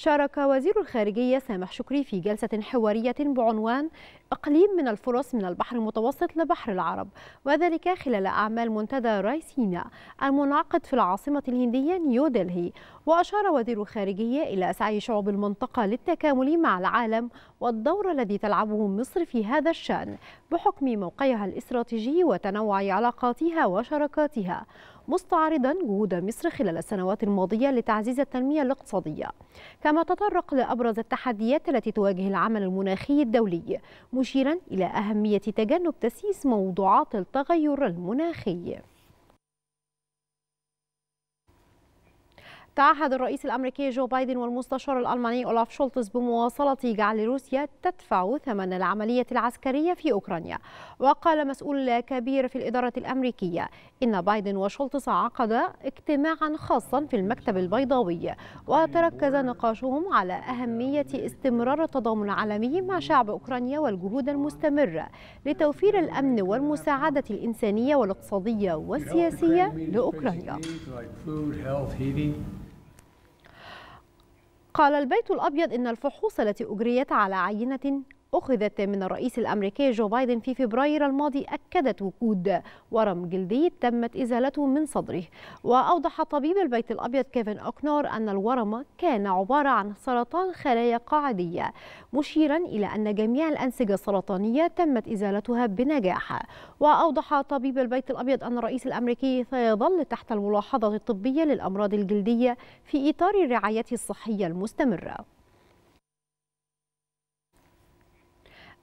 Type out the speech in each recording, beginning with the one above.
شارك وزير الخارجية سامح شكري في جلسة حوارية بعنوان إقليم من الفرص من البحر المتوسط لبحر العرب وذلك خلال أعمال منتدى رايسينا المنعقد في العاصمة الهندية نيودلهي وأشار وزير الخارجية إلى سعي شعوب المنطقة للتكامل مع العالم والدور الذي تلعبه مصر في هذا الشأن بحكم موقعها الاستراتيجي وتنوع علاقاتها وشراكاتها مستعرضا جهود مصر خلال السنوات الماضية لتعزيز التنمية الاقتصادية كما تطرق لأبرز التحديات التي تواجه العمل المناخي الدولي مشيرا إلى أهمية تجنب تسييس موضوعات التغير المناخي تعهد الرئيس الأمريكي جو بايدن والمستشار الألماني أولاف شولتز بمواصلة جعل روسيا تدفع ثمن العملية العسكرية في أوكرانيا وقال مسؤول كبير في الإدارة الأمريكية إن بايدن وشولتز عقدا اجتماعا خاصا في المكتب البيضاوي وتركز نقاشهم على أهمية استمرار التضامن العالمي مع شعب أوكرانيا والجهود المستمرة لتوفير الأمن والمساعدة الإنسانية والاقتصادية والسياسية لأوكرانيا. قال البيت الأبيض إن الفحوص التي أجريت على عينة أخذت من الرئيس الأمريكي جو بايدن في فبراير الماضي أكدت وجود ورم جلدي تمت إزالته من صدره وأوضح طبيب البيت الأبيض كيفن أوكنور أن الورم كان عبارة عن سرطان خلايا قاعدية مشيرا إلى أن جميع الأنسجة السرطانية تمت إزالتها بنجاح وأوضح طبيب البيت الأبيض أن الرئيس الأمريكي سيظل تحت الملاحظة الطبية للأمراض الجلدية في إطار رعايته الصحية المستمرة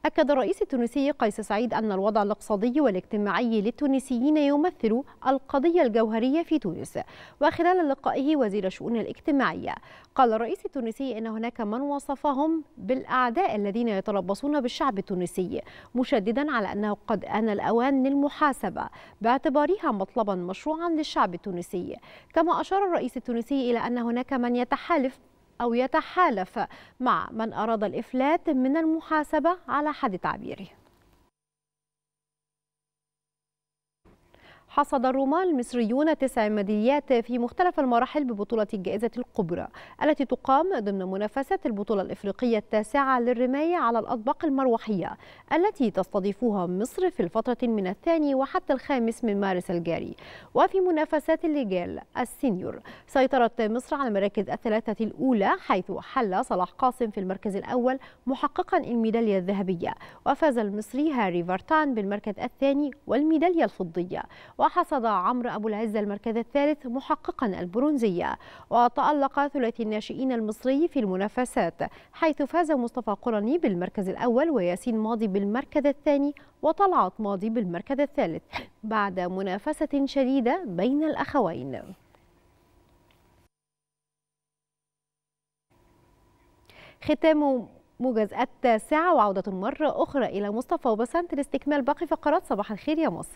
أكد الرئيس التونسي قيس سعيد أن الوضع الاقتصادي والاجتماعي للتونسيين يمثل القضية الجوهرية في تونس وخلال لقائه وزير الشؤون الاجتماعية قال الرئيس التونسي أن هناك من وصفهم بالأعداء الذين يتربصون بالشعب التونسي مشددا على أنه قد آن الأوان للمحاسبة باعتبارها مطلبا مشروعا للشعب التونسي كما أشار الرئيس التونسي إلى أن هناك من يتحالف أو يتحالف مع من أراد الإفلات من المحاسبة على حد تعبيره حصد الرومان المصريون تسع ميداليات في مختلف المراحل ببطولة الجائزة الكبرى التي تقام ضمن منافسات البطولة الإفريقية التاسعة للرماية على الأطباق المروحية التي تستضيفها مصر في الفترة من الثاني وحتى الخامس من مارس الجاري وفي منافسات الليجال السينيور سيطرت مصر على المراكز الثلاثة الأولى حيث حل صلاح قاسم في المركز الأول محققا الميدالية الذهبية وفاز المصري هاري فارتان بالمركز الثاني والميدالية الفضية وحصد عمرو أبو العزة المركز الثالث محققا البرونزية وتألق ثلاثي الناشئين المصري في المنافسات حيث فاز مصطفى قرني بالمركز الأول وياسين ماضي بالمركز الثاني وطلعت ماضي بالمركز الثالث بعد منافسة شديدة بين الأخوين ختام موجز التاسعة وعودة مرة أخرى إلى مصطفى وبسنت لاستكمال باقي فقرات صباح الخير يا مصر